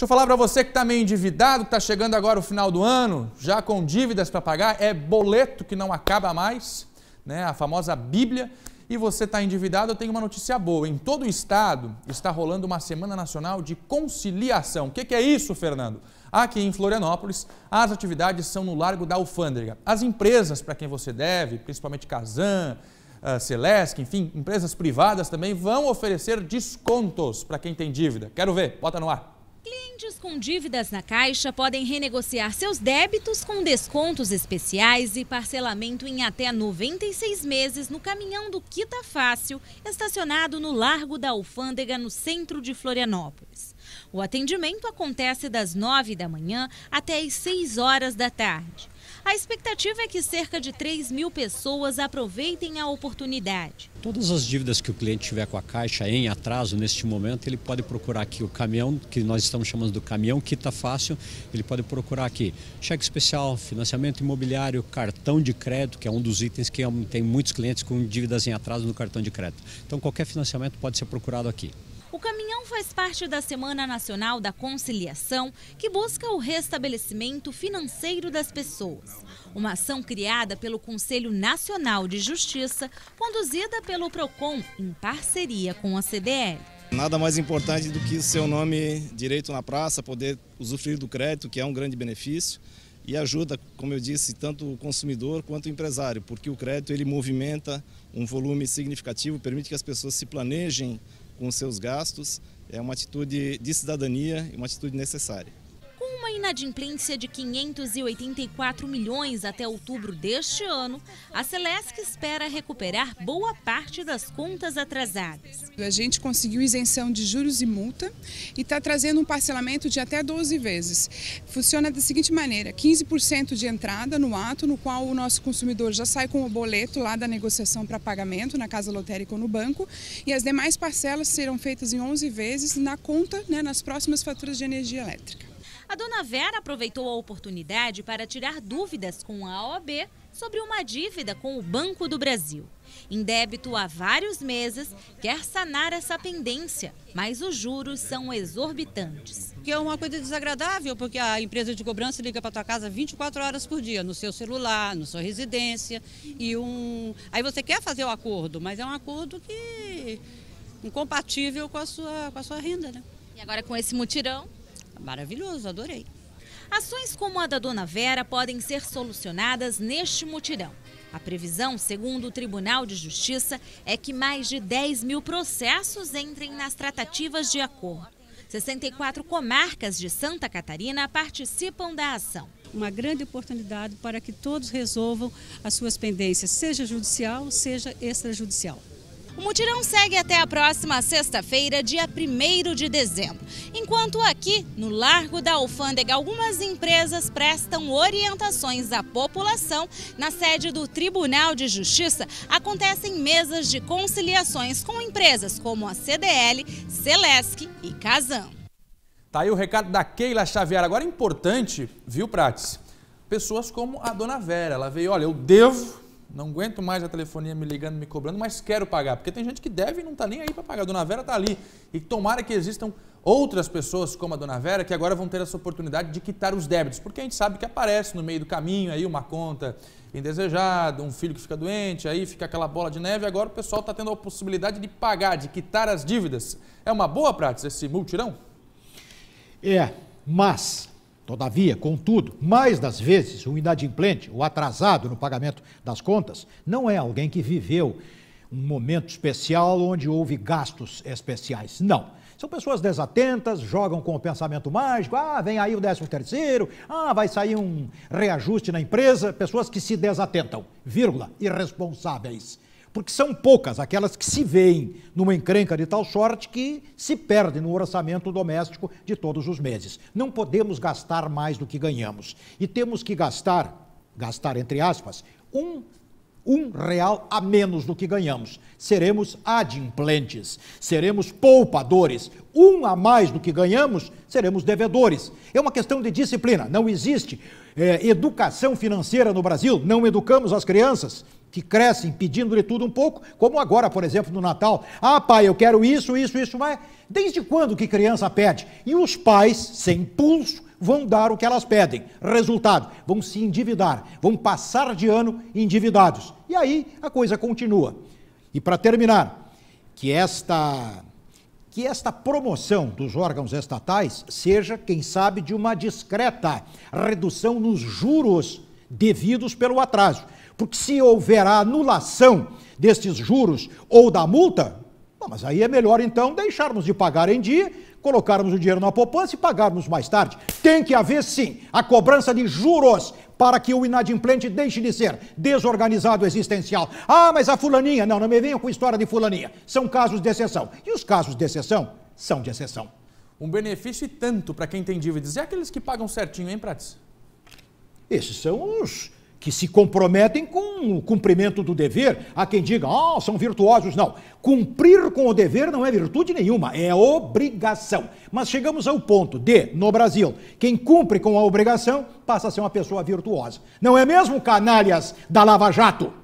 Deixa eu falar para você que está meio endividado, que está chegando agora o final do ano, já com dívidas para pagar, é boleto que não acaba mais, né? a famosa Bíblia, e você está endividado, eu tenho uma notícia boa. Em todo o estado está rolando uma Semana Nacional de Conciliação. O que, que é isso, Fernando? Aqui em Florianópolis, as atividades são no Largo da Alfândega. As empresas para quem você deve, principalmente Casan, uh, Celesc, enfim, empresas privadas também, vão oferecer descontos para quem tem dívida. Quero ver, bota no ar. Clientes com dívidas na Caixa podem renegociar seus débitos com descontos especiais e parcelamento em até 96 meses no caminhão do Quita Fácil, estacionado no Largo da Alfândega, no centro de Florianópolis. O atendimento acontece das 9 da manhã até as 6 horas da tarde. A expectativa é que cerca de 3 mil pessoas aproveitem a oportunidade. Todas as dívidas que o cliente tiver com a Caixa em atraso neste momento, ele pode procurar aqui o caminhão, que nós estamos chamando do caminhão quita tá fácil, ele pode procurar aqui cheque especial, financiamento imobiliário, cartão de crédito, que é um dos itens que é tem muitos clientes com dívidas em atraso no cartão de crédito. Então qualquer financiamento pode ser procurado aqui faz parte da Semana Nacional da Conciliação, que busca o restabelecimento financeiro das pessoas. Uma ação criada pelo Conselho Nacional de Justiça, conduzida pelo PROCON em parceria com a CDL. Nada mais importante do que o seu nome direito na praça, poder usufruir do crédito, que é um grande benefício e ajuda, como eu disse, tanto o consumidor quanto o empresário, porque o crédito ele movimenta um volume significativo, permite que as pessoas se planejem com seus gastos é uma atitude de cidadania e uma atitude necessária inadimplência de 584 milhões até outubro deste ano, a Celesc espera recuperar boa parte das contas atrasadas. A gente conseguiu isenção de juros e multa e está trazendo um parcelamento de até 12 vezes. Funciona da seguinte maneira: 15% de entrada no ato, no qual o nosso consumidor já sai com o boleto lá da negociação para pagamento na casa lotérica ou no banco, e as demais parcelas serão feitas em 11 vezes na conta, né, nas próximas faturas de energia elétrica. A dona Vera aproveitou a oportunidade para tirar dúvidas com a OAB sobre uma dívida com o Banco do Brasil. Em débito há vários meses, quer sanar essa pendência, mas os juros são exorbitantes. Que é uma coisa desagradável, porque a empresa de cobrança liga para tua casa 24 horas por dia, no seu celular, na sua residência. e um... Aí você quer fazer o um acordo, mas é um acordo que incompatível com a sua, com a sua renda. Né? E agora com esse mutirão? Maravilhoso, adorei. Ações como a da Dona Vera podem ser solucionadas neste mutirão. A previsão, segundo o Tribunal de Justiça, é que mais de 10 mil processos entrem nas tratativas de acordo. 64 comarcas de Santa Catarina participam da ação. Uma grande oportunidade para que todos resolvam as suas pendências, seja judicial, seja extrajudicial. O mutirão segue até a próxima sexta-feira, dia 1 de dezembro. Enquanto aqui, no Largo da Alfândega, algumas empresas prestam orientações à população, na sede do Tribunal de Justiça acontecem mesas de conciliações com empresas como a CDL, Celesc e Casam. Tá aí o recado da Keila Xavier. Agora é importante, viu, Prates? Pessoas como a dona Vera. Ela veio, olha, eu devo não aguento mais a telefonia me ligando, me cobrando, mas quero pagar. Porque tem gente que deve e não está nem aí para pagar. A dona Vera está ali. E tomara que existam outras pessoas como a dona Vera que agora vão ter essa oportunidade de quitar os débitos. Porque a gente sabe que aparece no meio do caminho aí uma conta indesejada, um filho que fica doente, aí fica aquela bola de neve. Agora o pessoal está tendo a possibilidade de pagar, de quitar as dívidas. É uma boa prática esse multirão? É, mas Todavia, contudo, mais das vezes, o inadimplente, o atrasado no pagamento das contas, não é alguém que viveu um momento especial onde houve gastos especiais. Não. São pessoas desatentas, jogam com o pensamento mágico, ah, vem aí o 13 terceiro, ah, vai sair um reajuste na empresa, pessoas que se desatentam, vírgula, irresponsáveis porque são poucas aquelas que se veem numa encrenca de tal sorte que se perdem no orçamento doméstico de todos os meses. Não podemos gastar mais do que ganhamos e temos que gastar, gastar entre aspas, um um real a menos do que ganhamos. Seremos adimplentes, seremos poupadores. Um a mais do que ganhamos, seremos devedores. É uma questão de disciplina. Não existe é, educação financeira no Brasil. Não educamos as crianças que crescem pedindo lhe tudo um pouco, como agora, por exemplo, no Natal. Ah, pai, eu quero isso, isso, isso, mas desde quando que criança pede? E os pais, sem pulso, vão dar o que elas pedem. Resultado, vão se endividar, vão passar de ano endividados. E aí a coisa continua. E para terminar, que esta que esta promoção dos órgãos estatais seja, quem sabe, de uma discreta redução nos juros devidos pelo atraso porque se houver a anulação destes juros ou da multa, bom, mas aí é melhor então deixarmos de pagar em dia, colocarmos o dinheiro na poupança e pagarmos mais tarde. Tem que haver sim a cobrança de juros para que o inadimplente deixe de ser desorganizado existencial. Ah, mas a fulaninha, não, não me venham com história de fulaninha. São casos de exceção. E os casos de exceção são de exceção. Um benefício e tanto para quem tem dívidas. E aqueles que pagam certinho, hein, Prates? Esses são os que se comprometem com o cumprimento do dever. Há quem diga, ah, oh, são virtuosos. Não. Cumprir com o dever não é virtude nenhuma, é obrigação. Mas chegamos ao ponto de, no Brasil, quem cumpre com a obrigação passa a ser uma pessoa virtuosa. Não é mesmo, canalhas da Lava Jato?